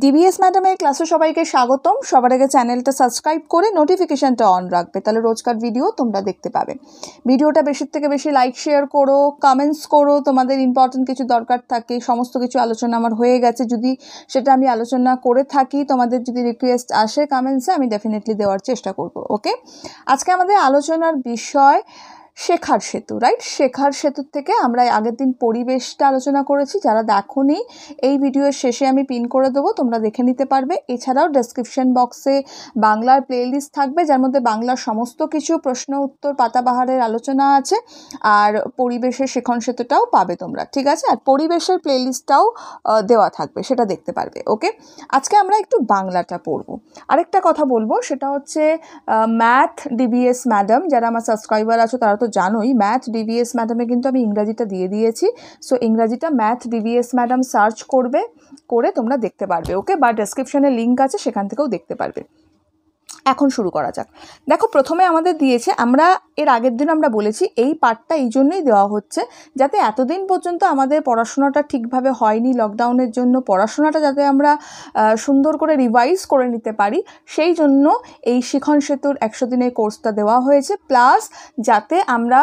DBS ম্যাডামের ক্লাসে সবাইকে স্বাগতম সবার আগে চ্যানেলটা সাবস্ক্রাইব করে নোটিফিকেশানটা অন রাখবে তাহলে রোজকার ভিডিও তোমরা দেখতে পাবে ভিডিওটা বেশির থেকে বেশি লাইক শেয়ার করো কমেন্টস করো তোমাদের ইম্পর্টেন্ট কিছু দরকার থাকে সমস্ত কিছু আলোচনা আমার হয়ে গেছে যদি সেটা আমি আলোচনা করে থাকি তোমাদের যদি রিকোয়েস্ট আসে কমেন্টসে আমি ডেফিনেটলি দেওয়ার চেষ্টা করব ওকে আজকে আমাদের আলোচনার বিষয় শেখার সেতু রাইট শেখার সেতুর থেকে আমরা আগের দিন পরিবেশটা আলোচনা করেছি যারা দেখনি এই ভিডিওর শেষে আমি পিন করে দেবো তোমরা দেখে নিতে পারবে এছাড়াও ডেসক্রিপশন বক্সে বাংলার প্লেলিস্ট থাকবে যার মধ্যে বাংলার সমস্ত কিছু প্রশ্ন উত্তর পাতাবাহারের আলোচনা আছে আর পরিবেশের শেখন সেতুটাও পাবে তোমরা ঠিক আছে আর পরিবেশের লিস্টটাও দেওয়া থাকবে সেটা দেখতে পারবে ওকে আজকে আমরা একটু বাংলাটা পড়ব আরেকটা কথা বলবো সেটা হচ্ছে ম্যাথ ডিবিএস ম্যাডাম যারা আমার সাবস্ক্রাইবার আছো তারা তো জানোই ম্যাথ ডিভিএস ম্যাডামে কিন্তু আমি ইংরাজিটা দিয়ে দিয়েছি সো ইংরাজিটা ম্যাথ ডিভিএস ম্যাডাম সার্চ করবে করে তোমরা দেখতে পারবে ওকে বা ডেসক্রিপশানে লিঙ্ক আছে সেখান থেকেও দেখতে পারবে এখন শুরু করা যাক দেখো প্রথমে আমাদের দিয়েছে আমরা এর আগের দিন আমরা বলেছি এই পার্টটা এই জন্যই দেওয়া হচ্ছে যাতে এতদিন পর্যন্ত আমাদের পড়াশোনাটা ঠিকভাবে হয়নি লকডাউনের জন্য পড়াশোনাটা যাতে আমরা সুন্দর করে রিভাইজ করে নিতে পারি সেই জন্য এই শিখন সেতুর একশো দিনের কোর্সটা দেওয়া হয়েছে প্লাস যাতে আমরা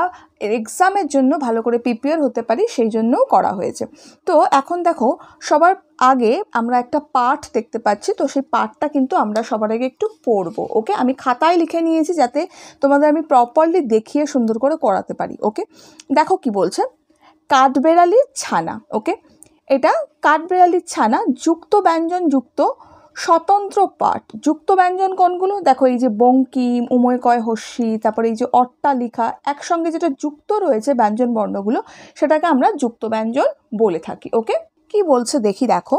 এক্সামের জন্য ভালো করে প্রিপেয়ার হতে পারি সেই জন্যও করা হয়েছে তো এখন দেখো সবার আগে আমরা একটা পাঠ দেখতে পাচ্ছি তো সেই পাঠটা কিন্তু আমরা সবার আগে একটু পড়ব ওকে আমি খাতায় লিখে নিয়েছি যাতে তোমাদের আমি প্রপারলি দেখিয়ে সুন্দর করে করাতে পারি ওকে দেখো কি বলছে কাঠবেড়ালির ছানা ওকে এটা কাঠবেড়ালির ছানা যুক্ত ব্যঞ্জন যুক্ত স্বতন্ত্র পাঠ যুক্ত ব্যঞ্জন কোনগুলো দেখো এই যে বঙ্কিম উময়কয় হস্যি তারপরে এই যে অট্টালিকা একসঙ্গে যেটা যুক্ত রয়েছে ব্যঞ্জন বর্ণগুলো সেটাকে আমরা যুক্ত ব্যঞ্জন বলে থাকি ওকে কি বলছে দেখি দেখো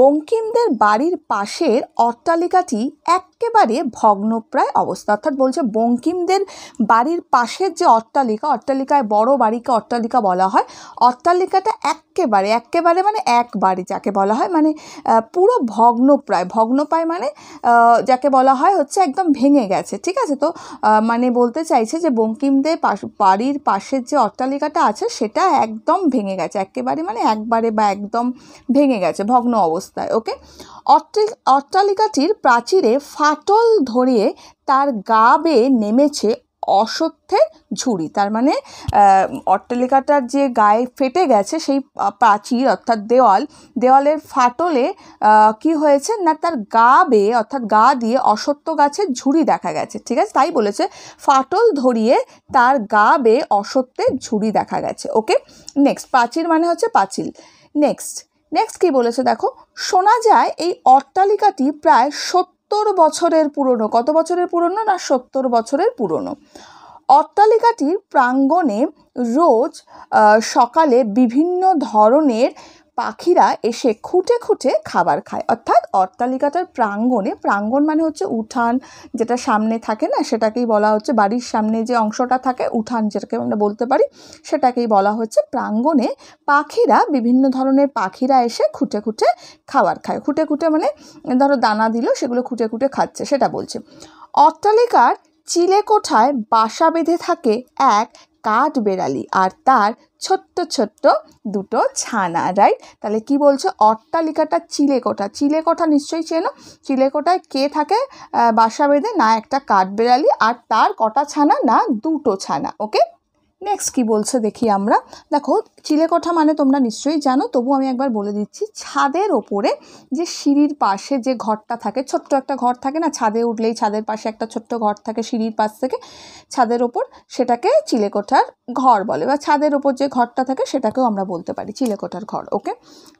বঙ্কিমদের বাড়ির পাশের অট্টালিকাটি এক একেবারে ভগ্নপ্রায় অবস্থা অর্থাৎ বলছে বঙ্কিমদের বাড়ির পাশের যে অট্টালিকা অট্টালিকায় বড় বাড়িকে অট্টালিকা বলা হয় অট্টালিকাটা একেবারে একেবারে মানে এক বাড়ি যাকে বলা হয় মানে পুরো ভগ্নপ্রায় ভগ্নপ্রায় মানে যাকে বলা হয় হচ্ছে একদম ভেঙে গেছে ঠিক আছে তো মানে বলতে চাইছে যে বঙ্কিমদের পাশ বাড়ির পাশের যে অট্টালিকাটা আছে সেটা একদম ভেঙে গেছে একেবারে মানে একবারে বা একদম ভেঙে গেছে ভগ্ন অবস্থায় ওকে অট্টালিকাটির প্রাচীরে ফা ফাটল ধরিয়ে তার গা বেয়ে নেমেছে অসত্যের ঝুড়ি তার মানে অট্টালিকাটার যে গায়ে ফেটে গেছে সেই প্রাচীর অর্থাৎ দেওয়াল দেওয়ালের ফাটলে কি হয়েছে না তার গা বেয়ে অর্থাৎ গা দিয়ে অসত্য গাছের ঝুড়ি দেখা গেছে ঠিক আছে তাই বলেছে ফাটল ধরিয়ে তার গা বেয়ে অসত্যের ঝুড়ি দেখা গেছে ওকে নেক্সট প্রাচীর মানে হচ্ছে পাঁচিল নেক্সট নেক্সট কি বলেছে দেখো শোনা যায় এই অট্টালিকাটি প্রায় সত্য সত্তর বছরের পুরনো কত বছরের পুরনো না সত্তর বছরের পুরনো অট্টালিকাটির প্রাঙ্গণে রোজ সকালে বিভিন্ন ধরনের পাখিরা এসে খুঁটে খুঁটে খাবার খায় অর্থাৎ অট্টালিকাটার প্রাঙ্গণে প্রাঙ্গণ মানে হচ্ছে উঠান যেটা সামনে থাকে না সেটাকেই বলা হচ্ছে বাড়ির সামনে যে অংশটা থাকে উঠান যেটাকে আমরা বলতে পারি সেটাকেই বলা হচ্ছে প্রাঙ্গণে পাখিরা বিভিন্ন ধরনের পাখিরা এসে খুঁটে খুঁটে খাবার খায় খুঁটে খুঁটে মানে ধরো দানা দিল সেগুলো খুঁটে খুঁটে খাচ্ছে সেটা বলছে অট্টালিকার চিলে কোঠায় বাসা বেঁধে থাকে এক কাঠ বেড়ালি আর তার ছোট্ট ছোট্ট দুটো ছানা রাইট তাহলে কি বলছে অট্টালিকাটা চিলেকোঠা চিলেকোঠা নিশ্চয়ই চেনো চিলেকোঠায় কে থাকে বাসা বেঁধে না একটা কাঠ বেড়ালি আর তার কটা ছানা না দুটো ছানা ওকে নেক্সট কি বলছে দেখি আমরা দেখো চিলেকোঠা মানে তোমরা নিশ্চয়ই জানো তবু আমি একবার বলে দিচ্ছি ছাদের ওপরে যে সিঁড়ির পাশে যে ঘরটা থাকে ছোট্ট একটা ঘর থাকে না ছাদে উঠলেই ছাদের পাশে একটা ছোট্ট ঘর থাকে সিঁড়ির পাশ থেকে ছাদের ওপর সেটাকে চিলেকোঠার ঘর বলে বা ছাদের ওপর যে ঘরটা থাকে সেটাকেও আমরা বলতে পারি চিলেকোঠার ঘর ওকে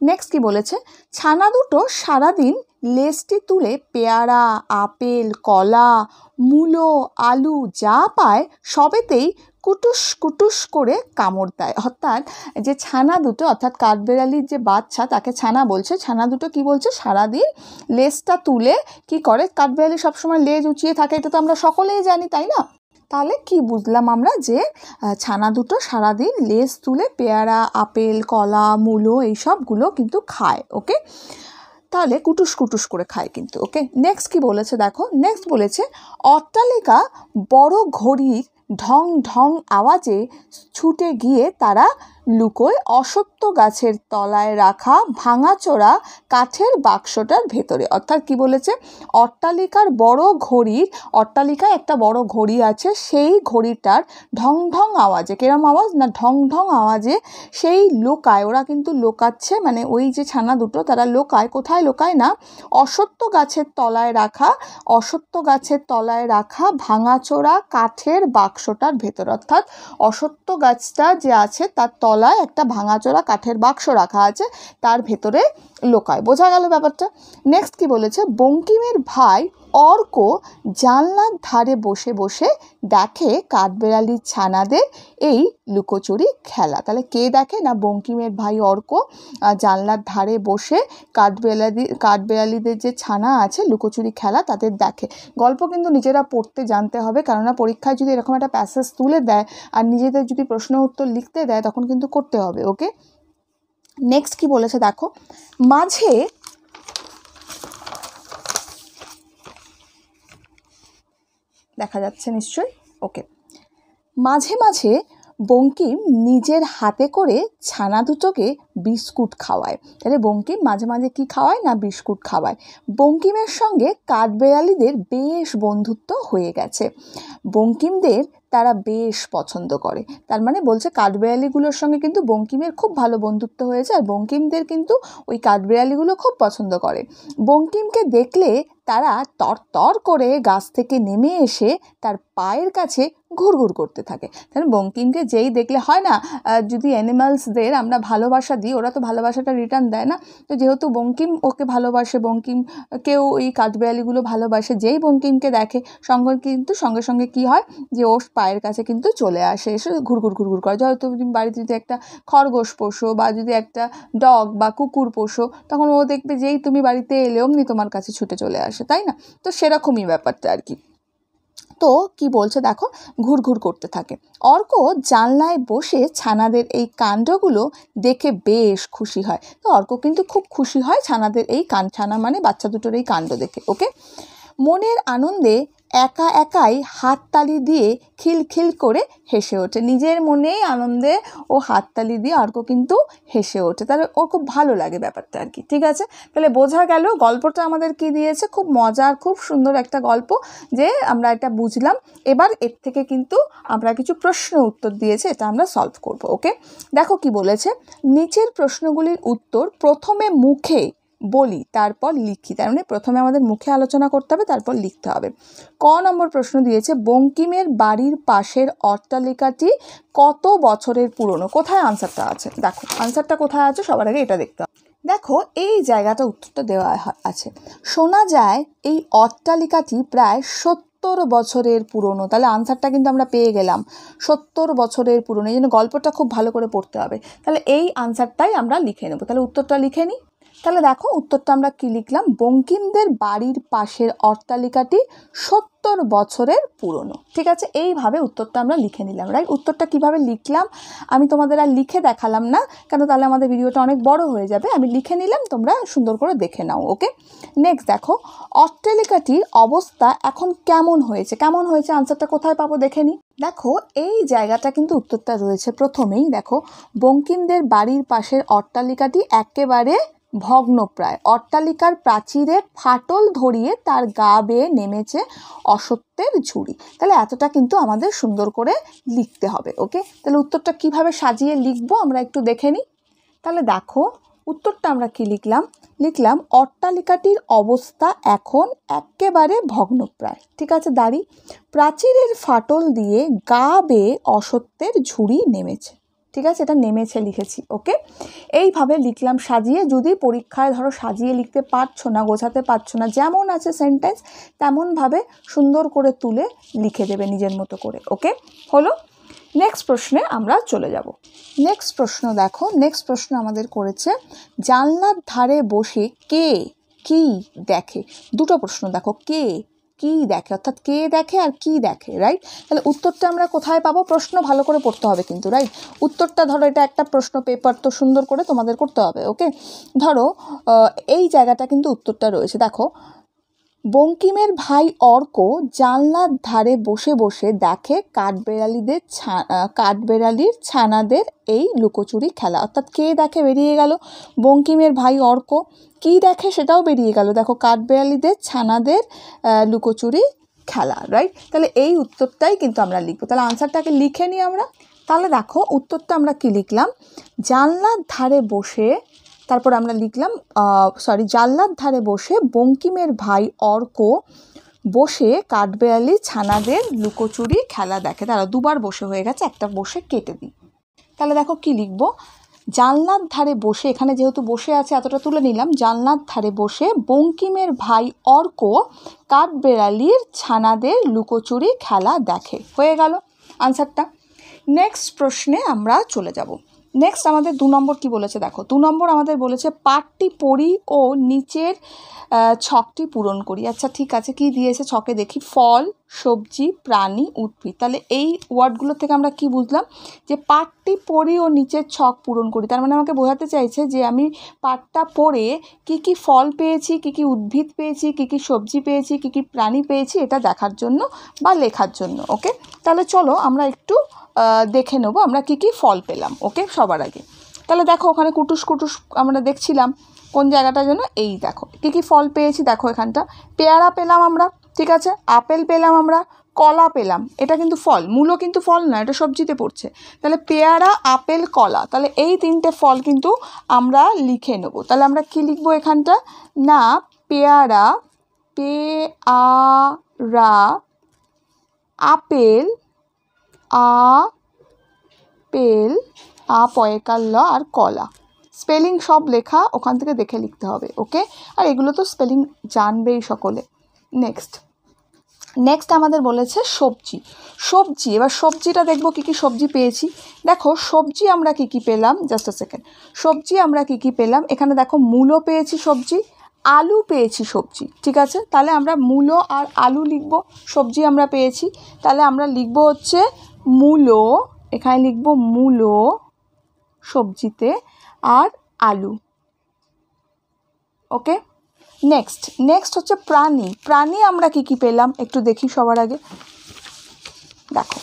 নেক্সট কি বলেছে ছানা দুটো সারাদিন লেসটি তুলে পেয়ারা আপেল কলা মূলো আলু যা পায় সবেতেই কুটুস কুটুস করে কামড় দেয় অর্থাৎ যে ছানা দুটো অর্থাৎ কাঠবেড়ালির যে বাচ্চা তাকে ছানা বলছে ছানা দুটো কি বলছে সারাদিন লেজটা তুলে কি করে কাঠবেড়ালি সবসময় লেজ উঁচিয়ে থাকে এটা তো আমরা সকলেই জানি তাই না তাহলে কি বুঝলাম আমরা যে ছানা দুটো সারাদিন লেজ তুলে পেয়ারা আপেল কলা মূলো এইসবগুলো কিন্তু খায় ওকে তাহলে কুটুস কুটুস করে খায় কিন্তু ওকে নেক্সট কি বলেছে দেখো নেক্সট বলেছে অট্টালিকা বড় ঘড়ির ঢং ঢং আওয়াজে ছুটে গিয়ে তারা লুকোয় অসত্য গাছের তলায় রাখা ভাঙাচোরা কাঠের বাক্সটার ভেতরে অর্থাৎ কি বলেছে অট্টালিকার বড় ঘড়ির অট্টালিকায় একটা বড় ঘড়ি আছে সেই ঘড়িটার ঢং ঢং আওয়াজে কেরম আওয়াজ না ঢং ঢং আওয়াজে সেই লোকায় ওরা কিন্তু লোকাচ্ছে মানে ওই যে ছানা দুটো তারা লোকায় কোথায় লোকায় না অসত্য গাছের তলায় রাখা অসত্য গাছের তলায় রাখা ভাঙাচোরা কাঠের বাক্সটার ভেতর অর্থাৎ অসত্য গাছটা যে আছে তার তলা তলায় একটা ভাঙাচোরা কাঠের বাক্স রাখা আছে তার ভেতরে লোকায় বোঝা গেল ব্যাপারটা নেক্সট কি বলেছে বঙ্কিমের ভাই অর্ক জানলার ধারে বসে বসে দেখে কাঠবেড়ালির ছানাদের এই লুকোচুরি খেলা তাহলে কে দেখে না বঙ্কিমের ভাই অর্ক জানলার ধারে বসে কাঠবেড়ালি কাঠবেড়ালিদের যে ছানা আছে লুকোচুরি খেলা তাদের দেখে গল্প কিন্তু নিজেরা পড়তে জানতে হবে কেননা পরীক্ষায় যদি এরকম একটা প্যাসেজ তুলে দেয় আর নিজেদের যদি প্রশ্ন উত্তর লিখতে দেয় তখন কিন্তু করতে হবে ওকে নেক্সট কি বলেছে দেখো মাঝে দেখা যাচ্ছে নিশ্চয়ই ওকে মাঝে মাঝে বঙ্কিম নিজের হাতে করে ছানা দুটোকে বিস্কুট খাওয়ায় তাহলে বঙ্কিম মাঝে মাঝে কি খাওয়ায় না বিস্কুট খাওয়ায় বঙ্কিমের সঙ্গে কাঠবেড়ালিদের বেশ বন্ধুত্ব হয়ে গেছে বঙ্কিমদের তারা বেশ পছন্দ করে তার মানে বলছে কাঠবেড়ালিগুলোর সঙ্গে কিন্তু বঙ্কিমের খুব ভালো বন্ধুত্ব হয়েছে আর বঙ্কিমদের কিন্তু ওই কাঠবেড়ালিগুলো খুব পছন্দ করে বঙ্কিমকে দেখলে তারা তর তর করে গাছ থেকে নেমে এসে তার পায়ের কাছে ঘুরঘুর করতে থাকে তাহলে বঙ্কিমকে যেই দেখলে হয় না যদি অ্যানিমালসদের আমরা ভালোবাসা দিই ওরা তো ভালোবাসাটা রিটার্ন দেয় না তো যেহেতু বঙ্কিম ওকে ভালোবাসে বঙ্কিম কেউ ওই কাঠবেয়ালিগুলো ভালোবাসে যেই বঙ্কিমকে দেখে সঙ্গে কিন্তু সঙ্গে সঙ্গে কি হয় যে ওর পায়ের কাছে কিন্তু চলে আসে এসে ঘুরঘুর ঘুরঘুর করে যেহেতু তুমি বাড়িতে যদি একটা খরগোশ পোষো বা যদি একটা ডগ বা কুকুর পোষো তখন ও দেখবে যেই তুমি বাড়িতে এলে অমনি তোমার কাছে ছুটে চলে আসে তাই না তো সেরকমই ব্যাপারটা আর কি তো কি বলছে দেখো ঘুরঘুর করতে থাকে অর্ক জানলায় বসে ছানাদের এই কাণ্ডগুলো দেখে বেশ খুশি হয় তো অর্ক কিন্তু খুব খুশি হয় ছানাদের এই কান ছানা মানে বাচ্চা দুটোর এই কাণ্ড দেখে ওকে মনের আনন্দে একা একাই হাততালি দিয়ে খিলখিল করে হেসে ওঠে নিজের মনেই আনন্দে ও হাততালি দিয়ে অর্ক কিন্তু হেসে ওঠে তাহলে ওর খুব ভালো লাগে ব্যাপারটা আর কি ঠিক আছে তাহলে বোঝা গেল গল্পটা আমাদের কি দিয়েছে খুব মজার খুব সুন্দর একটা গল্প যে আমরা এটা বুঝলাম এবার এর থেকে কিন্তু আমরা কিছু প্রশ্ন উত্তর দিয়েছে এটা আমরা সলভ করব ওকে দেখো কি বলেছে নিচের প্রশ্নগুলির উত্তর প্রথমে মুখে বলি তারপর লিখি তার মানে প্রথমে আমাদের মুখে আলোচনা করতে হবে তারপর লিখতে হবে ক নম্বর প্রশ্ন দিয়েছে বঙ্কিমের বাড়ির পাশের অট্টালিকাটি কত বছরের পুরনো কোথায় আনসারটা আছে দেখো আনসারটা কোথায় আছে সবার আগে এটা দেখতে হবে দেখো এই জায়গাটা উত্তরটা দেওয়া আছে শোনা যায় এই অট্টালিকাটি প্রায় সত্তর বছরের পুরনো তাহলে আনসারটা কিন্তু আমরা পেয়ে গেলাম সত্তর বছরের পুরনো এই জন্য গল্পটা খুব ভালো করে পড়তে হবে তাহলে এই আনসারটাই আমরা লিখে নেবো তাহলে উত্তরটা লিখে নিই তাহলে দেখো উত্তরটা আমরা কী লিখলাম বঙ্কিমদের বাড়ির পাশের অট্টালিকাটি সত্তর বছরের পুরনো ঠিক আছে এইভাবে উত্তরটা আমরা লিখে নিলাম রাইট উত্তরটা কিভাবে লিখলাম আমি তোমাদের আর লিখে দেখালাম না কেন তাহলে আমাদের ভিডিওটা অনেক বড় হয়ে যাবে আমি লিখে নিলাম তোমরা সুন্দর করে দেখে নাও ওকে নেক্সট দেখো অট্টালিকাটির অবস্থা এখন কেমন হয়েছে কেমন হয়েছে আনসারটা কোথায় পাবো দেখে নি দেখো এই জায়গাটা কিন্তু উত্তরটা রয়েছে প্রথমেই দেখো বঙ্কিমদের বাড়ির পাশের অট্টালিকাটি একেবারে ভগ্নপ্রায় অট্টালিকার প্রাচীরে ফাটল ধরিয়ে তার গা বেয়ে নেমেছে অসত্যের ঝুড়ি তাহলে এতটা কিন্তু আমাদের সুন্দর করে লিখতে হবে ওকে তাহলে উত্তরটা কিভাবে সাজিয়ে লিখবো আমরা একটু দেখে নিই তাহলে দেখো উত্তরটা আমরা কি লিখলাম লিখলাম অট্টালিকাটির অবস্থা এখন একেবারে ভগ্নপ্রায় ঠিক আছে দাঁড়ি প্রাচীরের ফাটল দিয়ে গা বেয়ে অসত্যের ঝুড়ি নেমেছে ঠিক আছে এটা নেমেছে লিখেছি ওকে এইভাবে লিখলাম সাজিয়ে যদি পরীক্ষায় ধরো সাজিয়ে লিখতে পারছো না গোছাতে পারছো না যেমন আছে সেন্টেন্স তেমনভাবে সুন্দর করে তুলে লিখে দেবে নিজের মতো করে ওকে হলো নেক্সট প্রশ্নে আমরা চলে যাব নেক্সট প্রশ্ন দেখো নেক্সট প্রশ্ন আমাদের করেছে জানলার ধারে বসে কে কি দেখে দুটো প্রশ্ন দেখো কে কি দেখে অর্থাৎ কে দেখে আর কি দেখে রাইট তাহলে উত্তরটা আমরা কোথায় পাবো প্রশ্ন ভালো করে পড়তে হবে কিন্তু রাইট উত্তরটা ধরো এটা একটা প্রশ্ন পেপার তো সুন্দর করে তোমাদের করতে হবে ওকে ধরো এই জায়গাটা কিন্তু উত্তরটা রয়েছে দেখো বঙ্কিমের ভাই অর্ক জানলার ধারে বসে বসে দেখে কাঠবেড়ালিদের ছা কাঠবেড়ালির ছানাদের এই লুকোচুরি খেলা অর্থাৎ কে দেখে বেরিয়ে গেল বঙ্কিমের ভাই অর্ক কি দেখে সেটাও বেরিয়ে গেল দেখো কাঠবেড়ালিদের ছানাদের লুকোচুরি খেলা রাইট তাহলে এই উত্তরটাই কিন্তু আমরা লিখবো তাহলে আনসারটাকে লিখে নিই আমরা তাহলে দেখো উত্তরটা আমরা কি লিখলাম জানলার ধারে বসে তারপর আমরা লিখলাম সরি জানলার ধারে বসে বঙ্কিমের ভাই অর্ক বসে কাঠবেয়ালি ছানাদের লুকোচুরি খেলা দেখে তারা দুবার বসে হয়ে গেছে একটা বসে কেটে দিই তাহলে দেখো কি লিখব জানলার ধারে বসে এখানে যেহেতু বসে আছে এতটা তুলে নিলাম জানলার ধারে বসে বঙ্কিমের ভাই অর্ক কাঠবেড়ালির ছানাদের লুকোচুরি খেলা দেখে হয়ে গেল আনসারটা নেক্সট প্রশ্নে আমরা চলে যাব নেক্সট আমাদের দু নম্বর কি বলেছে দেখো দু নম্বর আমাদের বলেছে পাটটি পড়ি ও নিচের ছকটি পূরণ করি আচ্ছা ঠিক আছে কি দিয়েছে ছকে দেখি ফল সবজি প্রাণী উদ্ভিদ তাহলে এই ওয়ার্ডগুলো থেকে আমরা কি বুঝলাম যে পাটটি পড়ি ও নিচের ছক পূরণ করি তার মানে আমাকে বোঝাতে চাইছে যে আমি পাটটা পড়ে কি কি ফল পেয়েছি কি কি উদ্ভিদ পেয়েছি কি কি সবজি পেয়েছি কি কি প্রাণী পেয়েছি এটা দেখার জন্য বা লেখার জন্য ওকে তাহলে চলো আমরা একটু দেখে নেবো আমরা কি কি ফল পেলাম ওকে সবার আগে তাহলে দেখো ওখানে কুটুস কুটুস আমরা দেখছিলাম কোন জায়গাটা যেন এই দেখো কী কী ফল পেয়েছি দেখো এখানটা পেয়ারা পেলাম আমরা ঠিক আছে আপেল পেলাম আমরা কলা পেলাম এটা কিন্তু ফল মূল কিন্তু ফল না এটা সবজিতে পড়ছে তাহলে পেয়ারা আপেল কলা তাহলে এই তিনটে ফল কিন্তু আমরা লিখে নেব তাহলে আমরা কি লিখবো এখানটা না পেয়ারা পেয়ারা আপেল আ পেল আ পয়কার ল আর কলা স্পেলিং সব লেখা ওখান থেকে দেখে লিখতে হবে ওকে আর এগুলো তো স্পেলিং জানবেই সকলে নেক্সট নেক্সট আমাদের বলেছে সবজি সবজি এবার সবজিটা দেখব কি কি সবজি পেয়েছি দেখো সবজি আমরা কি কি পেলাম জাস্ট আ সেকেন্ড সবজি আমরা কি কি পেলাম এখানে দেখো মূলো পেয়েছি সবজি আলু পেয়েছি সবজি ঠিক আছে তাহলে আমরা মূলো আর আলু লিখব সবজি আমরা পেয়েছি তাহলে আমরা লিখব হচ্ছে মূলো এখানে লিখব মূলো সবজিতে আর আলু ওকে নেক্সট নেক্সট হচ্ছে প্রাণী প্রাণী আমরা কি কি পেলাম একটু দেখি সবার আগে দেখো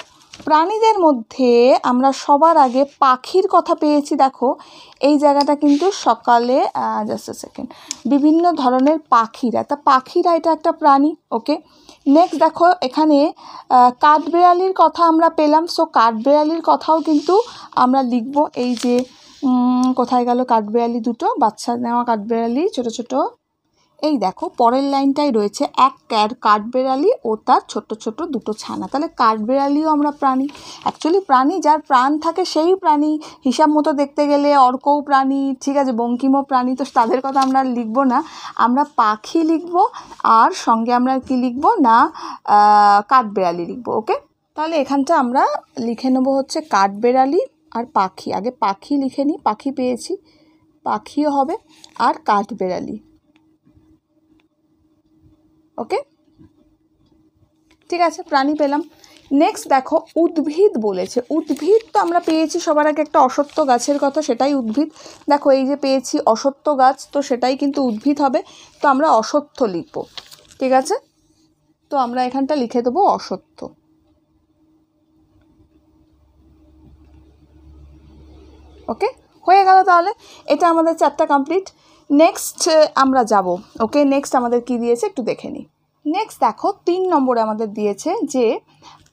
প্রাণীদের মধ্যে আমরা সবার আগে পাখির কথা পেয়েছি দেখো এই জায়গাটা কিন্তু সকালে জাস্ট সেকেন্ড বিভিন্ন ধরনের পাখিরা তা পাখিরা এটা একটা প্রাণী ওকে নেক্সট দেখো এখানে কাঠবেড়ালির কথা আমরা পেলাম সো কাঠবেড়ালির কথাও কিন্তু আমরা লিখব এই যে কোথায় গেল কাঠবেড়ালি দুটো বাচ্চা নেওয়া কাঠবেড়ালি ছোটো ছোটো এই দেখো পরের লাইনটাই রয়েছে এক ক্যার কাঠবেড়ালি ও তার ছোট ছোট দুটো ছানা তাহলে কাঠবেড়ালিও আমরা প্রাণী অ্যাকচুয়ালি প্রাণী যার প্রাণ থাকে সেই প্রাণী হিসাব মতো দেখতে গেলে অর্কও প্রাণী ঠিক আছে বঙ্কিমও প্রাণী তো তাদের কথা আমরা লিখব না আমরা পাখি লিখব আর সঙ্গে আমরা কি লিখব না কাঠবেড়ালি লিখব ওকে তাহলে এখানটা আমরা লিখে নেবো হচ্ছে কাঠবেড়ালি আর পাখি আগে পাখি লিখে নিই পাখি পেয়েছি পাখিও হবে আর কাঠবেড়ালি ওকে ঠিক আছে প্রাণী পেলাম নেক্সট দেখো উদ্ভিদ বলেছে উদ্ভিদ তো আমরা পেয়েছি সবার আগে একটা অসত্য গাছের কথা সেটাই উদ্ভিদ দেখো এই যে পেয়েছি অসত্য গাছ তো সেটাই কিন্তু উদ্ভিদ হবে তো আমরা অসত্য লিখব ঠিক আছে তো আমরা এখানটা লিখে দেবো অসত্য ওকে হয়ে গেল তাহলে এটা আমাদের চারটা কমপ্লিট নেক্সট uh, আমরা যাব ওকে নেক্সট আমাদের কি দিয়েছে একটু দেখে নিই নেক্সট দেখো তিন নম্বরে আমাদের দিয়েছে যে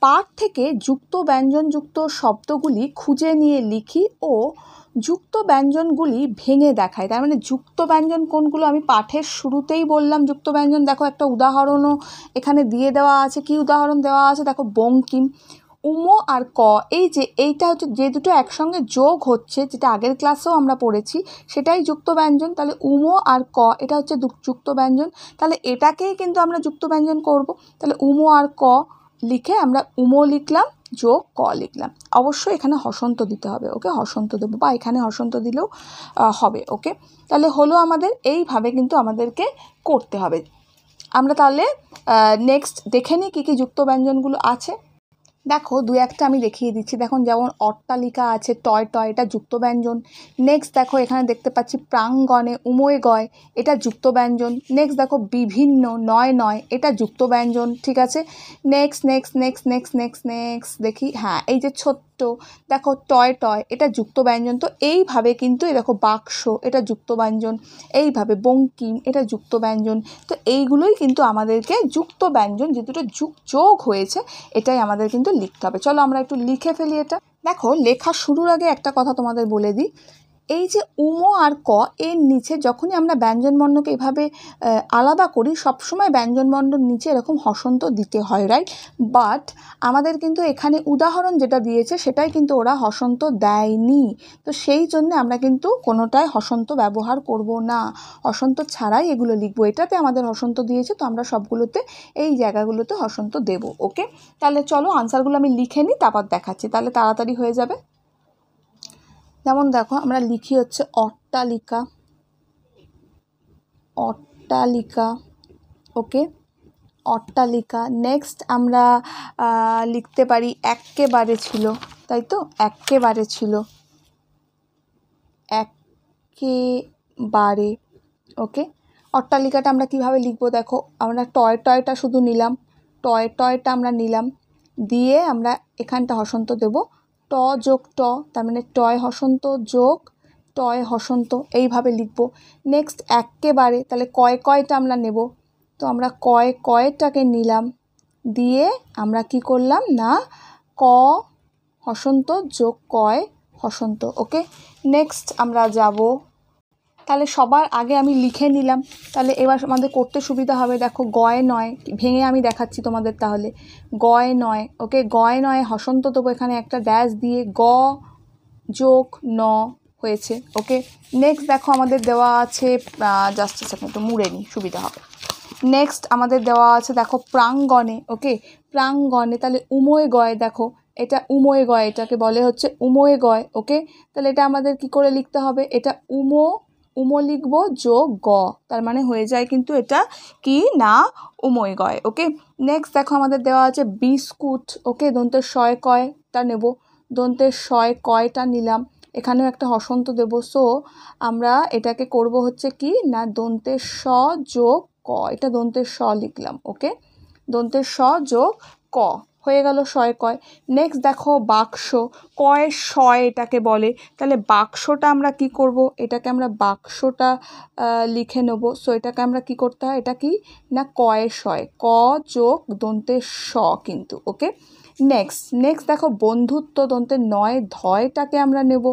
পাঠ থেকে যুক্ত ব্যঞ্জনযুক্ত শব্দগুলি খুঁজে নিয়ে লিখি ও যুক্ত ব্যঞ্জনগুলি ভেঙে দেখায় তার মানে যুক্ত ব্যঞ্জন কোনগুলো আমি পাঠের শুরুতেই বললাম যুক্ত ব্যঞ্জন দেখো একটা উদাহরণও এখানে দিয়ে দেওয়া আছে কি উদাহরণ দেওয়া আছে দেখো বঙ্কিম উমো আর ক এই যে এইটা হচ্ছে যে দুটো একসঙ্গে যোগ হচ্ছে যেটা আগের ক্লাসেও আমরা পড়েছি সেটাই যুক্ত ব্যঞ্জন তাহলে উমো আর ক এটা হচ্ছে যুক্ত ব্যঞ্জন তাহলে এটাকেই কিন্তু আমরা যুক্ত ব্যঞ্জন করব তাহলে উমো আর ক লিখে আমরা উমো লিখলাম যোগ ক লিখলাম অবশ্যই এখানে হসন্ত দিতে হবে ওকে হসন্ত দেবো বা এখানে হসন্ত দিলেও হবে ওকে তাহলে হলো আমাদের এইভাবে কিন্তু আমাদেরকে করতে হবে আমরা তাহলে নেক্সট দেখে নিই কী কী যুক্ত ব্যঞ্জনগুলো আছে দেখো দু একটা আমি দেখিয়ে দিচ্ছি দেখুন যেমন অট্টালিকা আছে টয় টয় এটা যুক্ত ব্যঞ্জন নেক্সট দেখো এখানে দেখতে পাচ্ছি প্রাঙ্গণে উময় গয় এটা যুক্ত ব্যঞ্জন নেক্সট দেখো বিভিন্ন নয় নয় এটা যুক্ত ব্যঞ্জন ঠিক আছে next next next next next next দেখি হ্যাঁ এই যে ছোট্ট তো দেখো টয় টয় এটা যুক্ত ব্যঞ্জন তো এইভাবে কিন্তু দেখো বাক্স এটা যুক্ত ব্যঞ্জন এইভাবে বঙ্কিম এটা যুক্ত ব্যঞ্জন তো এইগুলোই কিন্তু আমাদেরকে যুক্ত ব্যঞ্জন যে দুটো যুগ যোগ হয়েছে এটাই আমাদের কিন্তু লিখতে হবে চলো আমরা একটু লিখে ফেলি এটা দেখো লেখা শুরুর আগে একটা কথা তোমাদের বলে দিই এই যে উম আর ক এর নিচে যখনই আমরা ব্যঞ্জনবর্ণকে এভাবে আলাদা করি সবসময় ব্যঞ্জনবর্ণর নিচে এরকম হসন্ত দিতে হয় রাইট বাট আমাদের কিন্তু এখানে উদাহরণ যেটা দিয়েছে সেটাই কিন্তু ওরা হসন্ত দেয়নি তো সেই জন্য আমরা কিন্তু কোনোটাই হসন্ত ব্যবহার করব না হসন্ত ছাড়াই এগুলো লিখবো এটাতে আমাদের হসন্ত দিয়েছে তো আমরা সবগুলোতে এই জায়গাগুলোতে হসন্ত দেব ওকে তাহলে চলো আনসারগুলো আমি লিখে নিই তারপর দেখাচ্ছি তাহলে তাড়াতাড়ি হয়ে যাবে যেমন দেখো আমরা লিখি হচ্ছে অট্টালিকা অট্টালিকা ওকে অট্টালিকা নেক্সট আমরা লিখতে পারি একেবারে ছিল তাই তো একেবারে ছিল একেবারে ওকে অট্টালিকাটা আমরা কিভাবে লিখবো দেখো আমরা টয় টয়টা শুধু নিলাম টয় টয়টা আমরা নিলাম দিয়ে আমরা এখানটা হসন্ত দেবো ট যোগ ট তার মানে টয় হসন্ত যোগ টয় হসন্ত এইভাবে লিখব নেক্সট একেবারে তাহলে কয় কয়টা আমরা নেব তো আমরা কয় কয়টাকে নিলাম দিয়ে আমরা কি করলাম না ক হসন্ত যোগ কয় হসন্ত ওকে নেক্সট আমরা যাব তাহলে সবার আগে আমি লিখে নিলাম তাহলে এবার আমাদের করতে সুবিধা হবে দেখো গয় নয় ভেঙে আমি দেখাচ্ছি তোমাদের তাহলে গয় নয় ওকে গয় নয় হসন্ত তবু এখানে একটা ড্যাশ দিয়ে গ যোগ ন হয়েছে ওকে নেক্সট দেখো আমাদের দেওয়া আছে জাস্ট সেখানে একটু মুড়ে নিই সুবিধা হবে নেক্সট আমাদের দেওয়া আছে দেখো প্রাঙ্গণে ওকে প্রাঙ্গণে তাহলে উময় গয় দেখো এটা উময় গয় এটাকে বলে হচ্ছে উময় গয় ওকে তাহলে এটা আমাদের কি করে লিখতে হবে এটা উমো উম লিখব যোগ গ তার মানে হয়ে যায় কিন্তু এটা কি না উময় গয় ওকে নেক্সট দেখো আমাদের দেওয়া আছে বিস্কুট ওকে দন্তের শয় কয়টা নেব দন্তের শয় কয়টা নিলাম এখানেও একটা হসন্ত দেব সো আমরা এটাকে করব হচ্ছে কি না দন্তের স যোগ ক এটা দন্তের স লিখলাম ওকে দন্তের স যোগ ক হয়ে গেল শয় কয় নেক্সট দেখো বাক্স কয় শয় এটাকে বলে তাহলে বাক্সটা আমরা কি করব এটাকে আমরা বাক্সটা লিখে নেব সো এটাকে আমরা কি করতে হয় এটা কি না কয় শয় ক যোগ দন্তে স কিন্তু ওকে নেক্সট নেক্সট দেখো বন্ধুত্ব দন্তে নয় ধয়টাকে আমরা নেব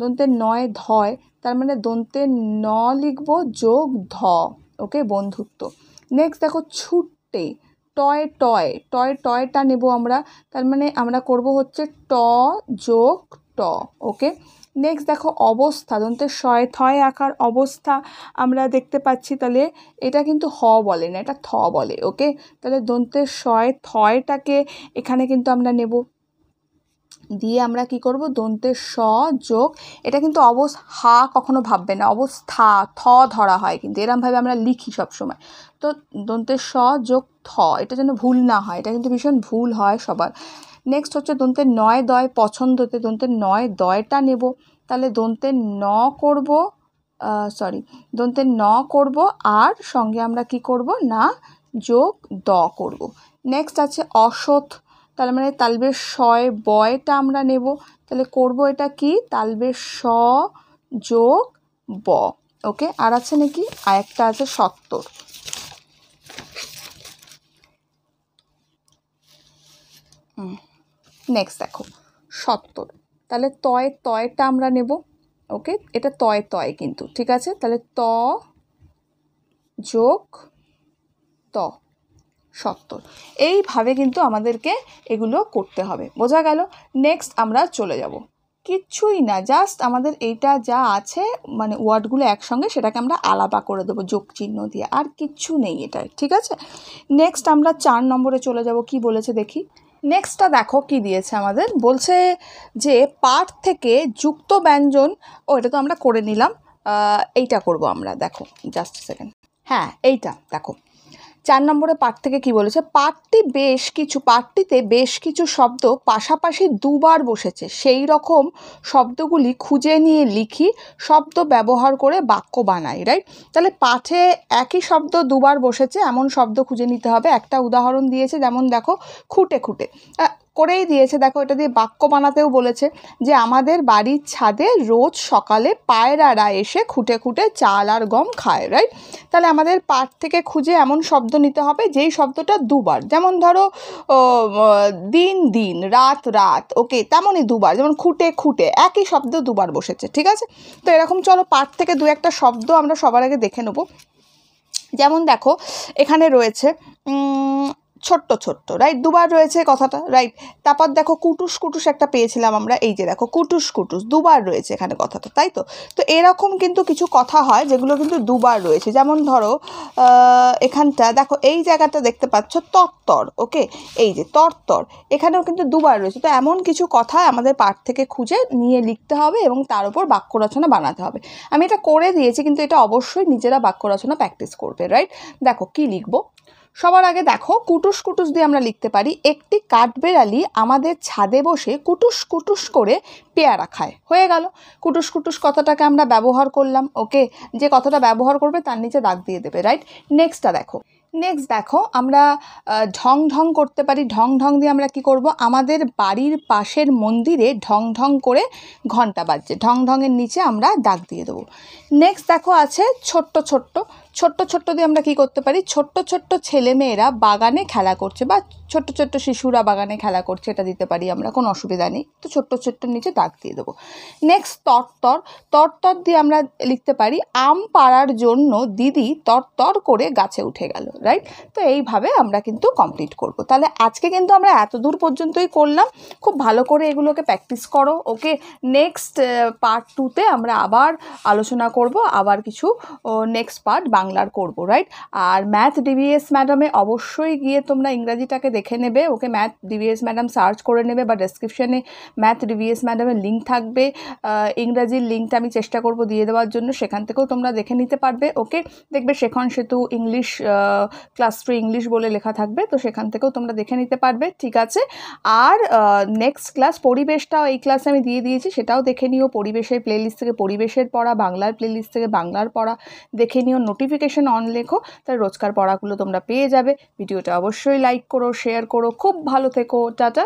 দন্তে নয় ধয় তার মানে দন্তে ন লিখব যোগ ধ ওকে বন্ধুত্ব নেক্সট দেখো ছুট্টে টয় টয় টয় টয়টা নেব আমরা তার মানে আমরা করব হচ্ছে ট যোগ ট ওকে নেক্সট দেখো অবস্থা দন্তের শয় থয় আকার অবস্থা আমরা দেখতে পাচ্ছি তাহলে এটা কিন্তু হ বলে না এটা থ বলে ওকে তাহলে দন্তের শয় থয়টাকে এখানে কিন্তু আমরা নেব দিয়ে আমরা কি করব দন্তের স যোগ এটা কিন্তু অবস হা কখনো ভাববে না অবস্থা থ ধরা হয় কিন্তু এরমভাবে আমরা লিখি সব সময় তো দন্তের স যোগ থ এটা যেন ভুল না হয় এটা কিন্তু ভীষণ ভুল হয় সবার নেক্সট হচ্ছে দন্তের নয় দয় পছন্দতে দন্তের নয় দয়টা নেব তাহলে দন্তের ন করব সরি দন্তের ন করব আর সঙ্গে আমরা কি করব না যোগ দ করব নেক্সট আছে অসৎ তাহলে মানে তালবের শয় বয়টা আমরা নেব তাহলে করব এটা কি তালবের স যোগ ব ওকে আর আছে নাকি আর একটা আছে সত্তর নেক্সট দেখো সত্তর তাহলে তয় তয়টা আমরা নেব ওকে এটা তয় তয় কিন্তু ঠিক আছে তাহলে ত যোগ ত সত্তর এইভাবে কিন্তু আমাদেরকে এগুলো করতে হবে বোঝা গেল নেক্সট আমরা চলে যাব কিচ্ছুই না জাস্ট আমাদের এইটা যা আছে মানে ওয়ার্ডগুলো একসঙ্গে সেটাকে আমরা আলাদা করে দেবো যোগ চিহ্ন দিয়ে আর কিচ্ছু নেই এটা ঠিক আছে নেক্সট আমরা চার নম্বরে চলে যাব কি বলেছে দেখি নেক্সটটা দেখো কি দিয়েছে আমাদের বলছে যে পাঠ থেকে যুক্ত ব্যঞ্জন ও এটা তো আমরা করে নিলাম এইটা করব আমরা দেখো জাস্ট সেকেন্ড হ্যাঁ এইটা দেখো চার নম্বরে পাঠ থেকে কি বলেছে পাঠটি বেশ কিছু পাঠটিতে বেশ কিছু শব্দ পাশাপাশি দুবার বসেছে সেই রকম শব্দগুলি খুঁজে নিয়ে লিখি শব্দ ব্যবহার করে বাক্য বানাই রাইট তাহলে পাঠে একই শব্দ দুবার বসেছে এমন শব্দ খুঁজে নিতে হবে একটা উদাহরণ দিয়েছে যেমন দেখো খুঁটে খুঁটে করেই দিয়েছে দেখো এটা দিয়ে বাক্য বানাতেও বলেছে যে আমাদের বাড়ির ছাদে রোজ সকালে পায়রারা এসে খুঁটে খুঁটে চাল আর গম খায় রাইট তাহলে আমাদের পাট থেকে খুঁজে এমন শব্দ নিতে হবে যেই শব্দটা দুবার যেমন ধরো দিন দিন রাত রাত ওকে তেমনই দুবার যেমন খুঁটে খুঁটে একই শব্দ দুবার বসেছে ঠিক আছে তো এরকম চলো পাট থেকে দু একটা শব্দ আমরা সবার আগে দেখে নেবো যেমন দেখো এখানে রয়েছে ছোট্ট ছোট্ট রাইট দুবার রয়েছে কথাটা রাইট তারপর দেখো কুটুস কুটুস একটা পেয়েছিলাম আমরা এই যে দেখো কুটুস কুটুস দুবার রয়েছে এখানে কথাটা তাই তো তো এরকম কিন্তু কিছু কথা হয় যেগুলো কিন্তু দুবার রয়েছে যেমন ধরো এখানটা দেখো এই জায়গাটা দেখতে পাচ্ছ তরতর ওকে এই যে তরতর এখানেও কিন্তু দুবার রয়েছে তো এমন কিছু কথা আমাদের পাঠ থেকে খুঁজে নিয়ে লিখতে হবে এবং তার উপর বাক্য রচনা বানাতে হবে আমি এটা করে দিয়েছি কিন্তু এটা অবশ্যই নিজেরা বাক্য রচনা প্র্যাকটিস করবে রাইট দেখো কি লিখবো সবার আগে দেখো কুটুস কুটুস দিয়ে আমরা লিখতে পারি একটি কাঠবেড়ালি আমাদের ছাদে বসে কুটুস কুটুস করে পেয়ারা খায় হয়ে গেল কুটুস কুটুস কথাটাকে আমরা ব্যবহার করলাম ওকে যে কথাটা ব্যবহার করবে তার নিচে দাগ দিয়ে দেবে রাইট নেক্সটটা দেখো নেক্সট দেখো আমরা ঢং ঢং করতে পারি ঢং ঢং দিয়ে আমরা কি করব আমাদের বাড়ির পাশের মন্দিরে ঢং ঢং করে ঘন্টা বাজছে ঢং ঢংয়ের নিচে আমরা দাগ দিয়ে দেবো নেক্সট দেখো আছে ছোট্ট ছোট্ট ছোট্ট ছোট্ট দিয়ে আমরা কি করতে পারি ছোট্ট ছোট্ট ছেলেমেয়েরা বাগানে খেলা করছে বা ছোট্ট ছোট্ট শিশুরা বাগানে খেলা করছে এটা দিতে পারি আমরা কোনো অসুবিধা নেই তো ছোট্ট ছোট্ট নিচে দাগ দাগ দিয়ে দেবো নেক্সট তরতর তরতর দিয়ে আমরা লিখতে পারি আম পাড়ার জন্য দিদি তরতর করে গাছে উঠে গেল রাইট তো এইভাবে আমরা কিন্তু কমপ্লিট করব তাহলে আজকে কিন্তু আমরা এত দূর পর্যন্তই করলাম খুব ভালো করে এগুলোকে প্র্যাকটিস করো ওকে নেক্সট পার্ট টুতে আমরা আবার আলোচনা করব আবার কিছু নেক্সট পার্ট বাংলার করব রাইট আর ম্যাথ ডিভিএস ম্যাডামে অবশ্যই গিয়ে তোমরা ইংরাজিটাকে দেখে নেবে okay math DVS madam search করে নেবে বা ডেসক্রিপশানে ম্যাথ ডিভিএস ম্যাডামে টেলিগ্রামের লিঙ্ক থাকবে ইংরাজির লিঙ্কটা আমি চেষ্টা করব দিয়ে দেওয়ার জন্য সেখান থেকেও তোমরা দেখে নিতে পারবে ওকে দেখবে সেখান সেতু ইংলিশ ক্লাস থ্রি ইংলিশ বলে লেখা থাকবে তো সেখান থেকেও তোমরা দেখে নিতে পারবে ঠিক আছে আর নেক্সট ক্লাস পরিবেশটাও এই ক্লাসে আমি দিয়ে দিয়েছি সেটাও দেখে নিও পরিবেশের প্লেলিস্ট থেকে পরিবেশের পড়া বাংলার প্লেলিস্ট থেকে বাংলার পড়া দেখে নিও নোটিফিকেশন অন লেখো তার রোজকার পড়াগুলো তোমরা পেয়ে যাবে ভিডিওটা অবশ্যই লাইক করো শেয়ার করো খুব ভালো থেকো টাটা